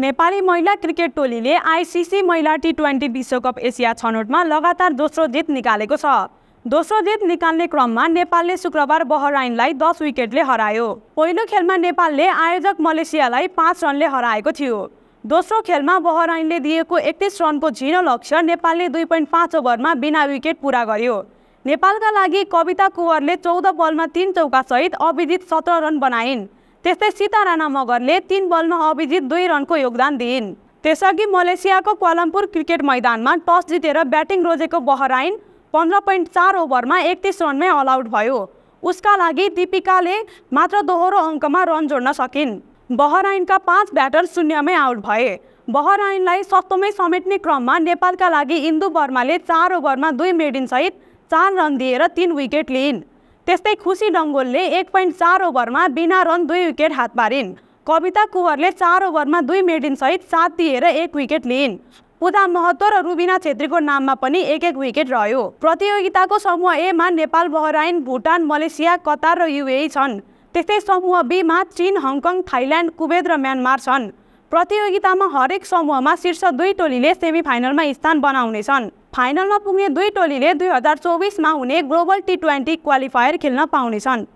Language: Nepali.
नेपाली महिला क्रिकेट टोलीले आइसिसी महिला टी ट्वेन्टी विश्वकप एसिया छनौटमा लगातार दोस्रो जित निकालेको छ दोस्रो जित निकाल्ने क्रममा नेपालले शुक्रबार बहराइनलाई दस विकेटले हरायो पहिलो खेलमा नेपालले आयोजक मलेसियालाई पाँच रनले हराएको थियो दोस्रो खेलमा बहराइनले दिएको एकतिस रनको झिनो लक्ष्य नेपालले दुई पोइन्ट पाँच ओभरमा बिना विकेट पुरा गर्यो नेपालका लागि कविता कुवरले चौध बलमा तिन चौकासहित अभिजित सत्र रन बनाइन् त्यस्तै सीता राणा मगरले तीन बलमा अभिजित दुई रनको योगदान दिइन् त्यसअघि मलेसियाको क्वालमपुर क्रिकेट मैदानमा टस जितेर ब्याटिङ रोजेको बहराइन पन्ध्र पोइन्ट चार ओभरमा एकतिस रनमै अल आउट भयो उसका लागि दिपिकाले मात्र दोहोरो अङ्कमा रन जोड्न सकिन् बहराइनका पाँच ब्याटर शून्यमै आउट भए बहराइनलाई सस्तोमै समेट्ने क्रममा नेपालका लागि इन्दु वर्माले चार ओभरमा दुई मेडिनसहित चार रन दिएर तिन विकेट लिइन् त्यस्तै खुसी डङ्गोलले एक पोइन्ट चार ओभरमा बिना रन दुई विकेट हात पारिन् कविता कुवरले चार ओभरमा दुई मेडिनसहित सात दिएर एक विकेट लिइन् पुदा महतो र रुबिना छेत्रीको नाममा पनि एक एक विकेट रह्यो प्रतियोगिताको समूह एमा Nepal Bahrain Bhutan Malaysia Qatar र युए छन् त्यस्तै समूह बीमा चिन हङकङ थाइल्यान्ड कुवेत र म्यानमार छन् प्रतियोगितामा हरेक समूहमा शीर्ष दुई टोलीले सेमिफाइनलमा फाइनलमा स्थान बनाउनेछन् फाइनलमा पुग्ने दुई टोलीले दुई हजार चौबिसमा हुने ग्लोबल टी ट्वेन्टी क्वालिफायर खेल्न पाउनेछन्